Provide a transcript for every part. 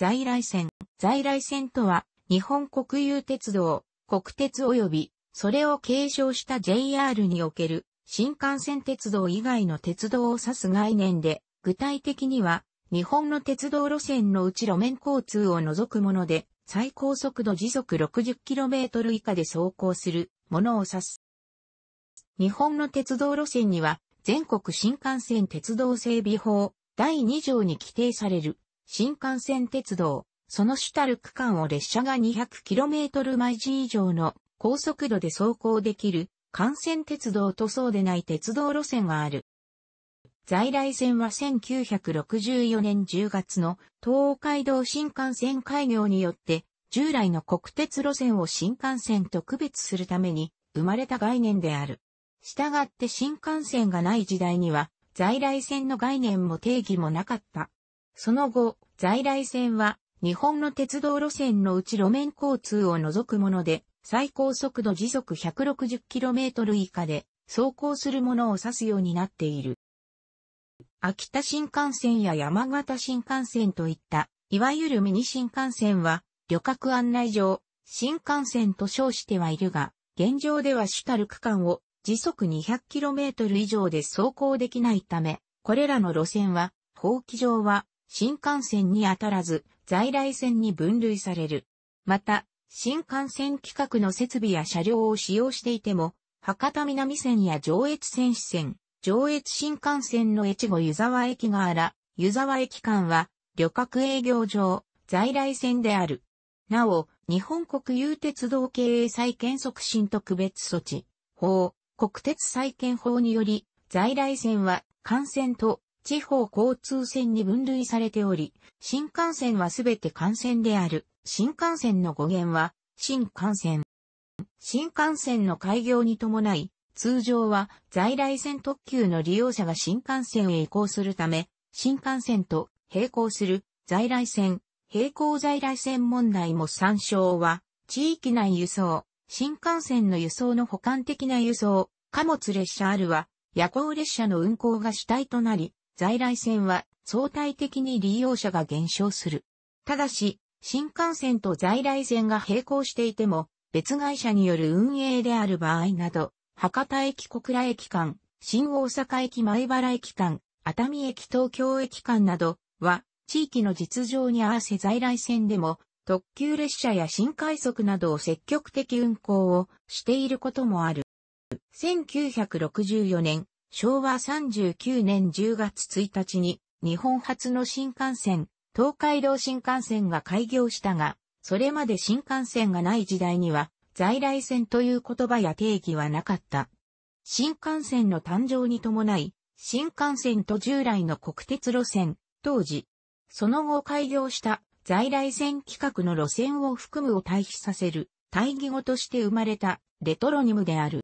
在来線。在来線とは、日本国有鉄道、国鉄及び、それを継承した JR における、新幹線鉄道以外の鉄道を指す概念で、具体的には、日本の鉄道路線のうち路面交通を除くもので、最高速度時速 60km 以下で走行するものを指す。日本の鉄道路線には、全国新幹線鉄道整備法第2条に規定される新幹線鉄道、その主たる区間を列車が 200km 毎時以上の高速度で走行できる幹線鉄道とそうでない鉄道路線がある。在来線は1964年10月の東海道新幹線開業によって従来の国鉄路線を新幹線と区別するために生まれた概念である。したがって新幹線がない時代には在来線の概念も定義もなかった。その後、在来線は日本の鉄道路線のうち路面交通を除くもので、最高速度時速 160km 以下で走行するものを指すようになっている。秋田新幹線や山形新幹線といった、いわゆるミニ新幹線は、旅客案内上、新幹線と称してはいるが、現状では主たる区間を時速 200km 以上で走行できないため、これらの路線は、法規上は新幹線に当たらず、在来線に分類される。また、新幹線規格の設備や車両を使用していても、博多南線や上越線支線、上越新幹線の越後湯沢駅があら、湯沢駅間は、旅客営業上、在来線である。なお、日本国有鉄道経営再建促進特別措置法、国鉄再建法により、在来線は、幹線と地方交通線に分類されており、新幹線はすべて幹線である。新幹線の語源は、新幹線。新幹線の開業に伴い、通常は在来線特急の利用者が新幹線へ移行するため、新幹線と並行する在来線、並行在来線問題も参照は、地域内輸送、新幹線の輸送の補完的な輸送、貨物列車あるは、夜行列車の運行が主体となり、在来線は相対的に利用者が減少する。ただし、新幹線と在来線が並行していても、別会社による運営である場合など、博多駅小倉駅間、新大阪駅前原駅間、熱海駅東京駅間などは、地域の実情に合わせ在来線でも、特急列車や新快速などを積極的運行をしていることもある。1964年、昭和39年10月1日に日本初の新幹線、東海道新幹線が開業したが、それまで新幹線がない時代には、在来線という言葉や定義はなかった。新幹線の誕生に伴い、新幹線と従来の国鉄路線、当時、その後開業した在来線規格の路線を含むを対比させる、対義語として生まれたレトロニムである。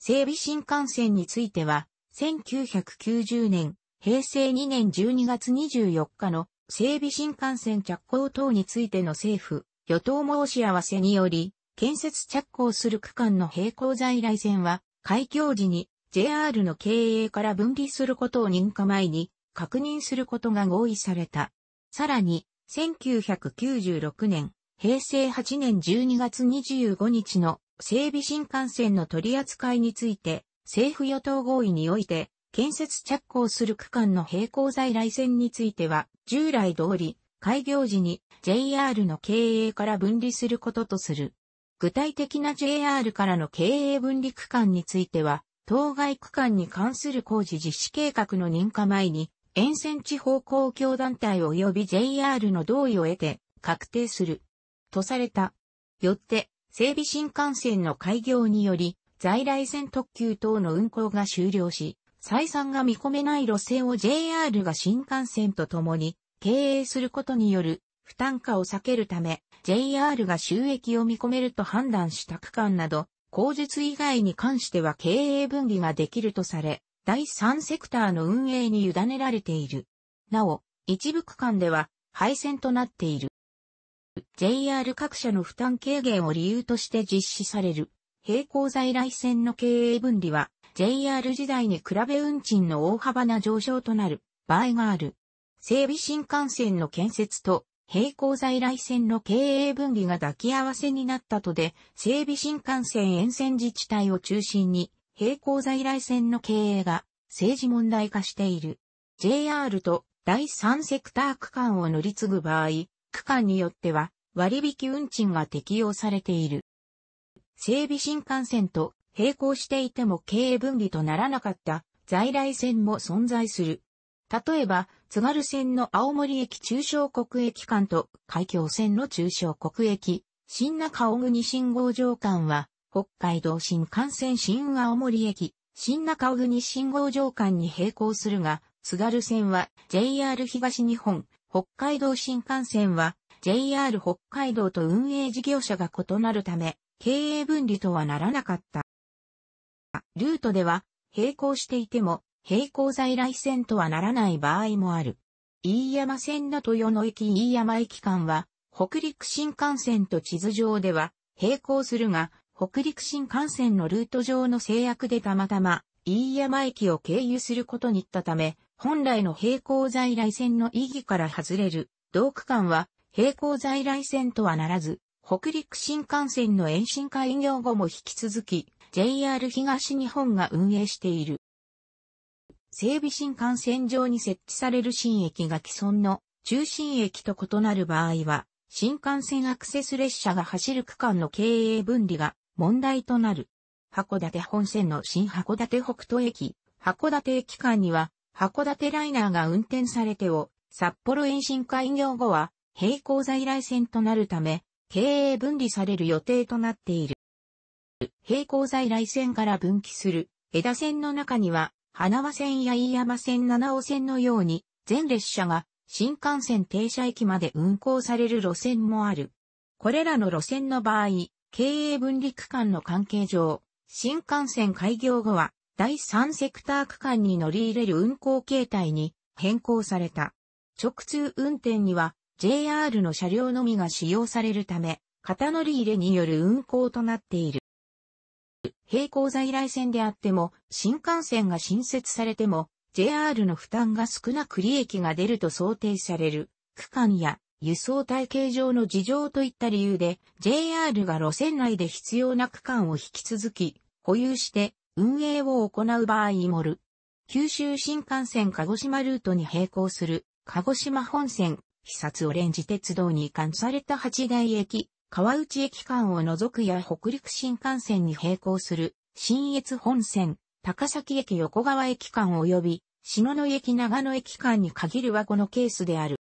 整備新幹線については、1990年、平成2年12月24日の整備新幹線着工等についての政府、与党申し合わせにより、建設着工する区間の並行在来線は、開業時に JR の経営から分離することを認可前に確認することが合意された。さらに、1996年、平成8年12月25日の整備新幹線の取り扱いについて、政府与党合意において、建設着工する区間の並行在来線については、従来通り、開業時に JR の経営から分離することとする。具体的な JR からの経営分離区間については、当該区間に関する工事実施計画の認可前に、沿線地方公共団体及び JR の同意を得て確定する。とされた。よって、整備新幹線の開業により、在来線特急等の運行が終了し、採算が見込めない路線を JR が新幹線とともに経営することによる負担化を避けるため、JR が収益を見込めると判断した区間など、口述以外に関しては経営分離ができるとされ、第三セクターの運営に委ねられている。なお、一部区間では廃線となっている。JR 各社の負担軽減を理由として実施される。並行在来線の経営分離は JR 時代に比べ運賃の大幅な上昇となる場合がある。整備新幹線の建設と並行在来線の経営分離が抱き合わせになったとで、整備新幹線沿線自治体を中心に並行在来線の経営が政治問題化している。JR と第三セクター区間を乗り継ぐ場合、区間によっては割引運賃が適用されている。整備新幹線と並行していても経営分離とならなかった在来線も存在する。例えば、津軽線の青森駅中小国駅間と海峡線の中小国駅、新中小国信号場間は、北海道新幹線新青森駅、新中小国信号場間に並行するが、津軽線は JR 東日本、北海道新幹線は JR 北海道と運営事業者が異なるため、経営分離とはならなかった。ルートでは、並行していても、並行在来線とはならない場合もある。飯山線の豊野駅飯山駅間は、北陸新幹線と地図上では、並行するが、北陸新幹線のルート上の制約でたまたま、飯山駅を経由することにったため、本来の並行在来線の意義から外れる、同区間は並行在来線とはならず、北陸新幹線の延伸開業後も引き続き、JR 東日本が運営している。整備新幹線上に設置される新駅が既存の中心駅と異なる場合は、新幹線アクセス列車が走る区間の経営分離が問題となる。函館本線の新函館北斗駅、函館駅間には、函館ライナーが運転されてを、札幌延伸開業後は、並行在来線となるため、経営分離される予定となっている。並行在来線から分岐する枝線の中には、花輪線や飯山線七尾線のように、全列車が新幹線停車駅まで運行される路線もある。これらの路線の場合、経営分離区間の関係上、新幹線開業後は第三セクター区間に乗り入れる運行形態に変更された。直通運転には JR の車両のみが使用されるため、型乗り入れによる運行となっている。並行在来線であっても、新幹線が新設されても、JR の負担が少なく利益が出ると想定される区間や輸送体系上の事情といった理由で JR が路線内で必要な区間を引き続き保有して運営を行う場合もる。九州新幹線鹿児島ルートに並行する鹿児島本線察オレンジ鉄道に移管された八大駅、川内駅間を除くや北陸新幹線に並行する、新越本線、高崎駅横川駅間及び、篠野駅長野駅間に限るはこのケースである。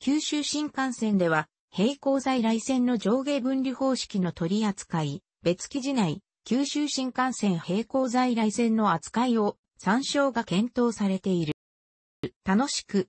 九州新幹線では、並行在来線の上下分離方式の取り扱い、別記事内、九州新幹線並行在来線の扱いを参照が検討されている。楽しく、